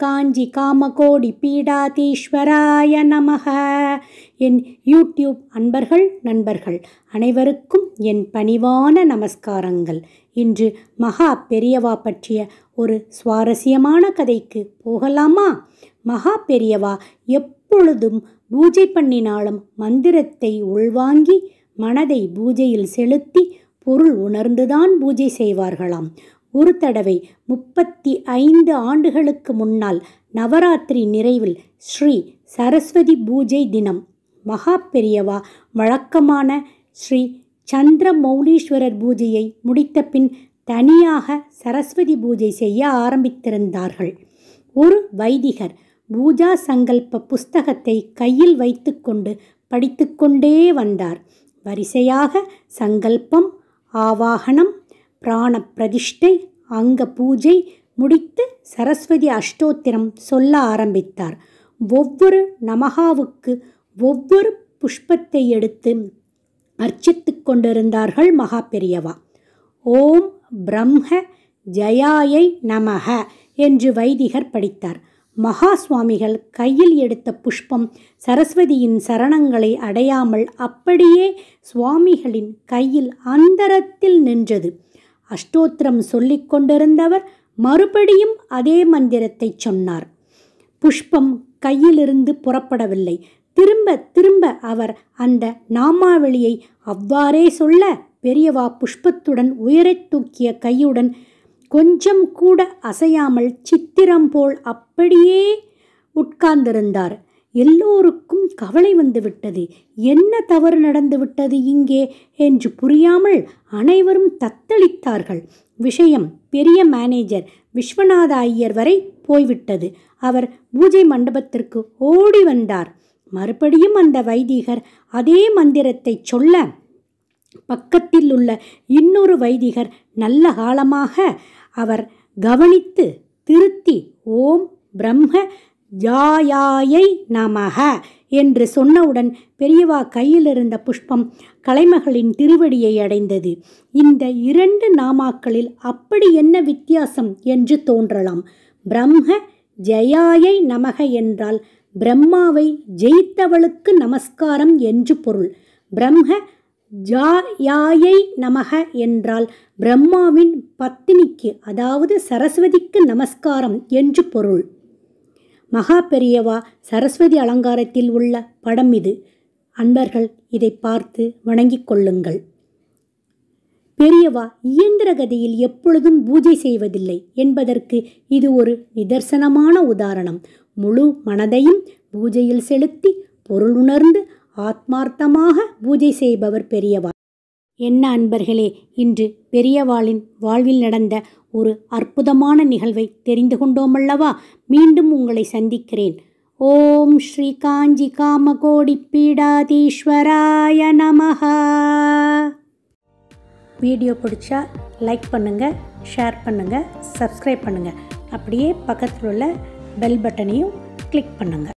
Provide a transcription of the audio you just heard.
காஞ்சி காமகோடி பீடாதீஸ்வராய நமக என் யூடியூப் அன்பர்கள் நண்பர்கள் அனைவருக்கும் என் பணிவான நமஸ்காரங்கள் இன்று மகா பெரியவா பற்றிய ஒரு சுவாரஸ்யமான கதைக்கு போகலாமா மகா பெரியவா எப்பொழுதும் பூஜை பண்ணினாலும் மந்திரத்தை உள்வாங்கி மனதை பூஜையில் செலுத்தி பொருள் உணர்ந்துதான் பூஜை செய்வார்களாம் ஒரு தடவை முப்பத்தி ஐந்து ஆண்டுகளுக்கு முன்னால் நவராத்திரி நிறைவில் ஸ்ரீ சரஸ்வதி பூஜை தினம் மகா பெரியவா வழக்கமான ஸ்ரீ சந்திர மௌலீஸ்வரர் பூஜையை முடித்த பின் தனியாக சரஸ்வதி பூஜை செய்ய ஆரம்பித்திருந்தார்கள் ஒரு வைதிகர் பூஜா சங்கல்ப புஸ்தகத்தை கையில் வைத்துக்கொண்டு படித்துக்கொண்டே வந்தார் வரிசையாக சங்கல்பம் ஆவாகனம் பிராண பிரதிஷ்டை அங்க பூஜை முடித்து சரஸ்வதி அஷ்டோத்திரம் சொல்ல ஆரம்பித்தார் ஒவ்வொரு நமகாவுக்கு ஒவ்வொரு புஷ்பத்தை எடுத்து அர்ச்சித்து கொண்டிருந்தார்கள் மகா பெரியவா ஓம் பிரம்ம ஜயாயை நமக என்று வைதிகர் படித்தார் மகா சுவாமிகள் கையில் எடுத்த புஷ்பம் சரஸ்வதியின் சரணங்களை அடையாமல் அப்படியே சுவாமிகளின் கையில் அந்தரத்தில் நின்றது அஷ்டோத்திரம் சொல்லிக் கொண்டிருந்தவர் மறுபடியும் அதே மந்திரத்தை சொன்னார் புஷ்பம் கையிலிருந்து புறப்படவில்லை திரும்ப திரும்ப அவர் அந்த நாமாவளியை அவ்வாறே சொல்ல பெரியவா புஷ்பத்துடன் உயரத் தூக்கிய கையுடன் கொஞ்சம் கூட அசையாமல் சித்திரம் போல் அப்படியே உட்கார்ந்திருந்தார் எல்லோருக்கும் கவலை வந்துவிட்டது என்ன தவறு நடந்துவிட்டது இங்கே என்று புரியாமல் அனைவரும் தத்தளித்தார்கள் விஷயம் பெரிய மேனேஜர் விஸ்வநாத ஐயர் வரை போய்விட்டது அவர் பூஜை மண்டபத்திற்கு ஓடி வந்தார் மறுபடியும் அந்த வைதிகர் அதே மந்திரத்தை சொல்ல பக்கத்தில் உள்ள இன்னொரு வைதிகர் நல்ல காலமாக அவர் கவனித்து திருத்தி ஓம் பிரம்ம ஜாயாயை நமக என்று சொன்னவுடன் பெரியவா கையில் இருந்த புஷ்பம் கலைமகளின் திருவடியை அடைந்தது இந்த இரண்டு நாமாக்களில் அப்படி என்ன வித்தியாசம் என்று தோன்றலாம் பிரம்ம ஜயாயை நமக என்றால் பிரம்மாவை ஜெயித்தவளுக்கு நமஸ்காரம் என்று பொருள் பிரம்ம ஜாயாயை நமக என்றால் பிரம்மாவின் பத்தினிக்கு அதாவது சரஸ்வதிக்கு நமஸ்காரம் என்று பொருள் மகா பெரியவா சரஸ்வதி அலங்காரத்தில் உள்ள படம் இது அன்பர்கள் இதை பார்த்து வணங்கிக் கொள்ளுங்கள் பெரியவா இயந்திர கதையில் எப்பொழுதும் பூஜை செய்வதில்லை என்பதற்கு இது ஒரு நிதர்சனமான உதாரணம் முழு மனதையும் பூஜையில் செலுத்தி பொருளுணர்ந்து ஆத்மார்த்தமாக பூஜை செய்பவர் பெரியவா என்ன அன்பர்களே இன்று பெரியவாளின் வாழ்வில் நடந்த ஒரு அற்புதமான நிகழ்வை தெரிந்து கொண்டோமல்லவா மீண்டும் உங்களை சந்திக்கிறேன் ஓம் ஸ்ரீ காஞ்சி காமகோடி பீடாதீஸ்வராய நமஹா வீடியோ பிடிச்சா லைக் பண்ணுங்கள் ஷேர் பண்ணுங்கள் சப்ஸ்கிரைப் பண்ணுங்கள் அப்படியே பக்கத்தில் உள்ள பெல் பட்டனையும் கிளிக் பண்ணுங்கள்